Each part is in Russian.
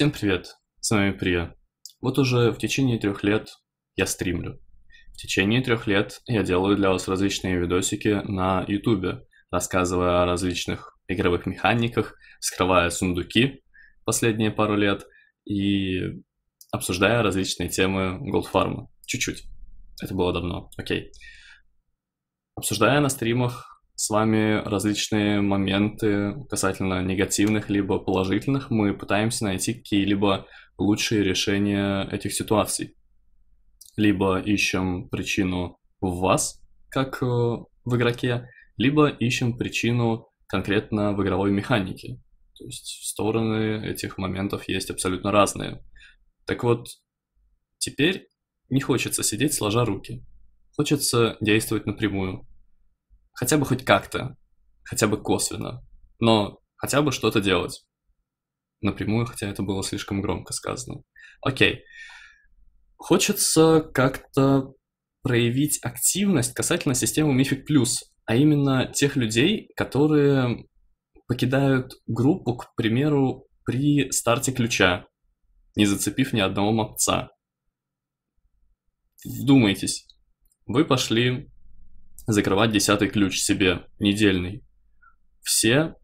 Всем привет, с вами Прия. Вот уже в течение трех лет я стримлю. В течение трех лет я делаю для вас различные видосики на ютубе, рассказывая о различных игровых механиках, вскрывая сундуки последние пару лет и обсуждая различные темы Голдфарма. Чуть-чуть. Это было давно, окей. Обсуждая на стримах с вами различные моменты касательно негативных либо положительных. Мы пытаемся найти какие-либо лучшие решения этих ситуаций. Либо ищем причину в вас, как э, в игроке, либо ищем причину конкретно в игровой механике. То есть стороны этих моментов есть абсолютно разные. Так вот, теперь не хочется сидеть сложа руки. Хочется действовать напрямую, Хотя бы хоть как-то, хотя бы косвенно, но хотя бы что-то делать. Напрямую, хотя это было слишком громко сказано. Окей. Хочется как-то проявить активность касательно системы Мифик Плюс, а именно тех людей, которые покидают группу, к примеру, при старте ключа, не зацепив ни одного мопца. Вдумайтесь, вы пошли закрывать десятый ключ себе, недельный. Все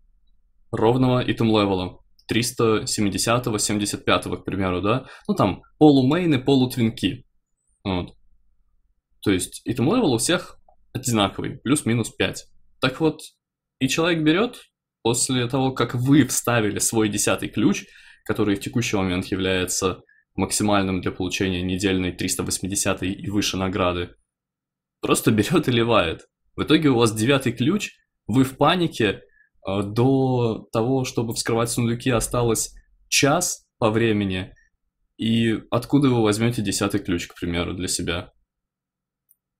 ровного item левела 370-го, 75-го, к примеру, да? Ну, там, полумейны, полутвинки. Вот. То есть, item левел у всех одинаковый, плюс-минус 5. Так вот, и человек берет, после того, как вы вставили свой десятый ключ, который в текущий момент является максимальным для получения недельной 380 и выше награды, просто берет и ливает. В итоге у вас девятый ключ, вы в панике, а, до того, чтобы вскрывать сундуки, осталось час по времени, и откуда вы возьмете десятый ключ, к примеру, для себя?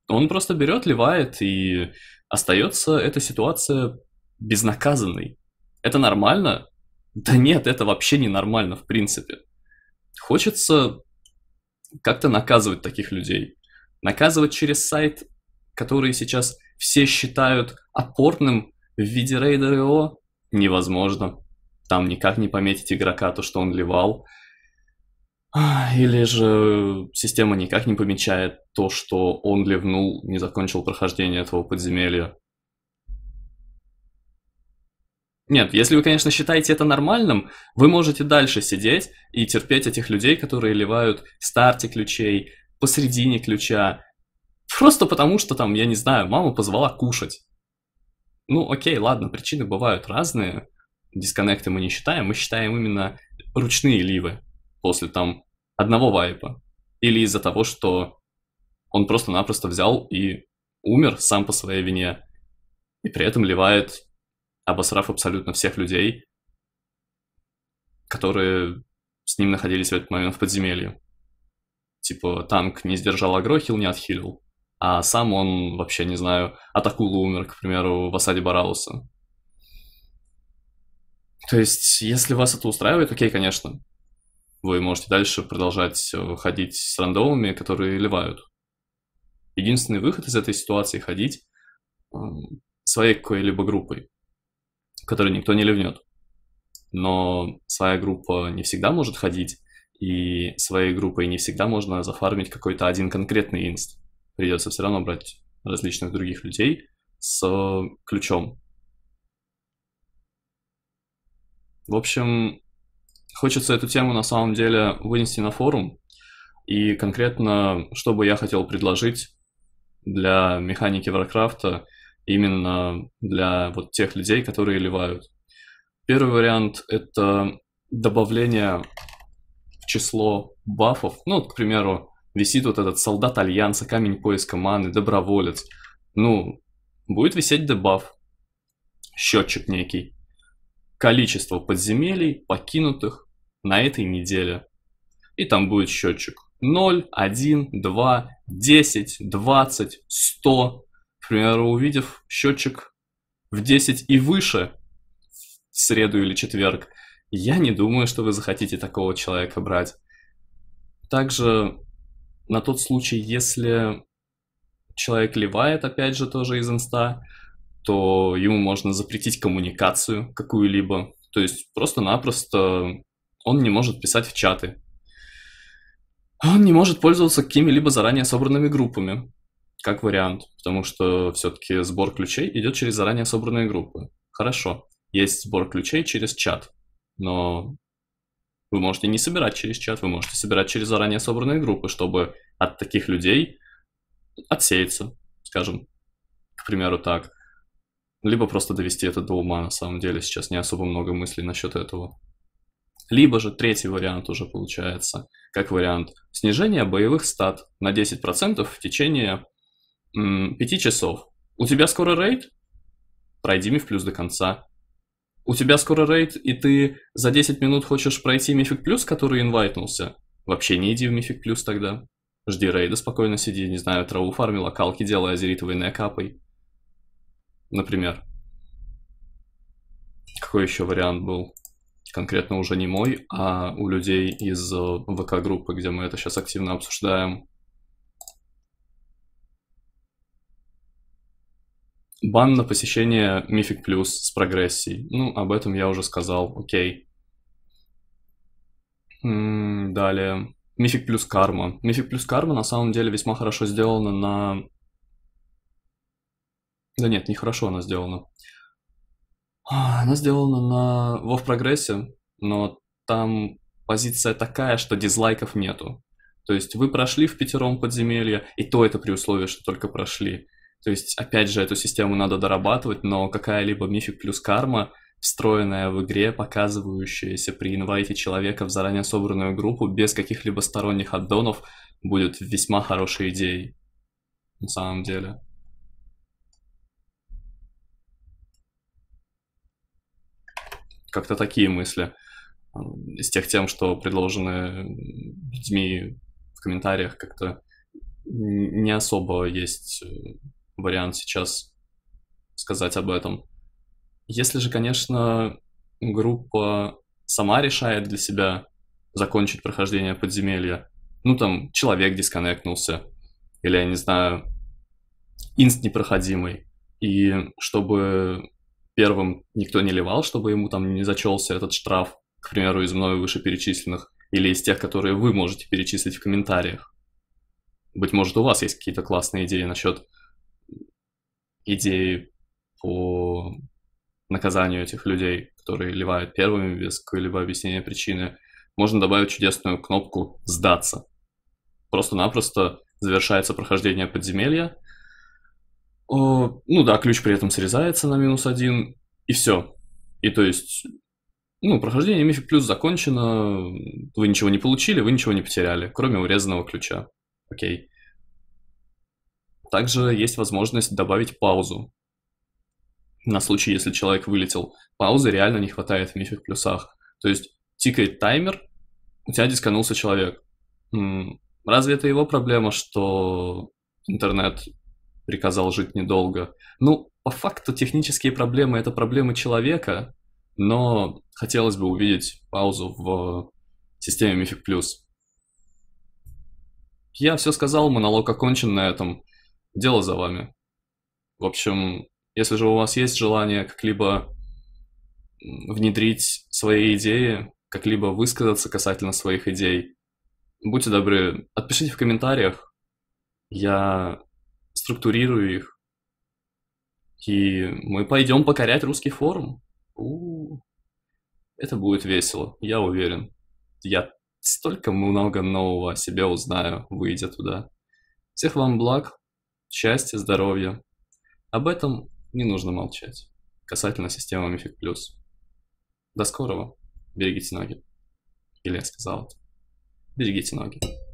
Он просто берет, ливает, и остается эта ситуация безнаказанной. Это нормально? Да нет, это вообще не нормально, в принципе. Хочется как-то наказывать таких людей. Наказывать через сайт которые сейчас все считают опорным в виде рейдера ИО, невозможно. Там никак не пометить игрока, то, что он левал Или же система никак не помечает то, что он левнул не закончил прохождение этого подземелья. Нет, если вы, конечно, считаете это нормальным, вы можете дальше сидеть и терпеть этих людей, которые ливают старте ключей, посредине ключа, Просто потому, что там, я не знаю, мама позвала кушать. Ну, окей, ладно, причины бывают разные. Дисконнекты мы не считаем, мы считаем именно ручные ливы после там одного вайпа. Или из-за того, что он просто-напросто взял и умер сам по своей вине. И при этом ливает, обосрав абсолютно всех людей, которые с ним находились в этот момент в подземелье. Типа танк не сдержал агрохил, не отхилил а сам он вообще, не знаю, от акулы умер, к примеру, в осаде Барауса. То есть, если вас это устраивает, окей, конечно. Вы можете дальше продолжать э, ходить с рандомами, которые ливают. Единственный выход из этой ситуации — ходить эм, своей какой-либо группой, которой никто не ливнет. Но своя группа не всегда может ходить, и своей группой не всегда можно зафармить какой-то один конкретный инст придется все равно брать различных других людей с ключом. В общем, хочется эту тему на самом деле вынести на форум. И конкретно, что бы я хотел предложить для механики Варкрафта, именно для вот тех людей, которые ливают. Первый вариант — это добавление в число бафов. Ну, к примеру, висит вот этот солдат Альянса, камень поиска маны, доброволец. Ну, будет висеть дебаф, счетчик некий. Количество подземелий, покинутых на этой неделе. И там будет счетчик. 0, 1, 2, 10, 20, 100. К примеру, увидев счетчик в 10 и выше в среду или четверг, я не думаю, что вы захотите такого человека брать. Также на тот случай, если человек ливает, опять же, тоже из инста, то ему можно запретить коммуникацию какую-либо. То есть просто-напросто он не может писать в чаты. Он не может пользоваться какими-либо заранее собранными группами, как вариант, потому что все-таки сбор ключей идет через заранее собранные группы. Хорошо, есть сбор ключей через чат, но вы можете не собирать через чат, вы можете собирать через заранее собранные группы, чтобы от таких людей отсеяться, скажем, к примеру, так. Либо просто довести это до ума, на самом деле, сейчас не особо много мыслей насчет этого. Либо же третий вариант уже получается, как вариант, снижение боевых стат на 10% в течение 5 часов. У тебя скоро рейд? Пройди ми в плюс до конца у тебя скоро рейд, и ты за 10 минут хочешь пройти Мифик Плюс, который инвайтнулся? Вообще не иди в Мифик Плюс тогда. Жди рейда, спокойно сиди, не знаю, траву фарми, локалки делай, азеритовой капай. Например. Какой еще вариант был? Конкретно уже не мой, а у людей из э, ВК-группы, где мы это сейчас активно обсуждаем. Бан на посещение Мифик Плюс с прогрессией. Ну, об этом я уже сказал, окей. далее. Мифик плюс карма. Мифик плюс карма на самом деле весьма хорошо сделана на... Да нет, нехорошо она сделана. А, она сделана на вов прогрессе, но там позиция такая, что дизлайков нету. То есть вы прошли в пятером подземелье, и то это при условии, что только прошли. То есть, опять же, эту систему надо дорабатывать, но какая-либо мифик плюс карма, встроенная в игре, показывающаяся при инвайте человека в заранее собранную группу без каких-либо сторонних аддонов, будет весьма хорошей идеей. На самом деле. Как-то такие мысли э, из тех тем, что предложены людьми в комментариях, как-то не особо есть э, вариант сейчас сказать об этом. Если же, конечно, группа сама решает для себя закончить прохождение подземелья, ну там человек дисконнектнулся, или, я не знаю, инст непроходимый, и чтобы первым никто не ливал, чтобы ему там не зачелся этот штраф, к примеру, из мной вышеперечисленных, или из тех, которые вы можете перечислить в комментариях. Быть может, у вас есть какие-то классные идеи насчет идеи по наказанию этих людей, которые ливают первыми без какой-либо объяснения причины, можно добавить чудесную кнопку «Сдаться». Просто-напросто завершается прохождение подземелья. О, ну да, ключ при этом срезается на минус один, и все. И то есть, ну, прохождение мифик плюс закончено, вы ничего не получили, вы ничего не потеряли, кроме урезанного ключа. Окей. Также есть возможность добавить паузу. На случай, если человек вылетел, паузы реально не хватает в Мифик плюсах. То есть тикает таймер, у тебя дисканулся человек. Разве это его проблема, что интернет приказал жить недолго? Ну, по факту технические проблемы – это проблемы человека, но хотелось бы увидеть паузу в системе Мифик Плюс. Я все сказал, монолог окончен на этом дело за вами. В общем, если же у вас есть желание как-либо внедрить свои идеи, как-либо высказаться касательно своих идей, будьте добры, отпишите в комментариях, я структурирую их, и мы пойдем покорять русский форум. У-у-у. Это будет весело, я уверен. Я столько много нового о себе узнаю, выйдя туда. Всех вам благ, счастья, здоровья. Об этом не нужно молчать. Касательно системы Мифик Плюс. До скорого. Берегите ноги. Или я сказал это. Берегите ноги.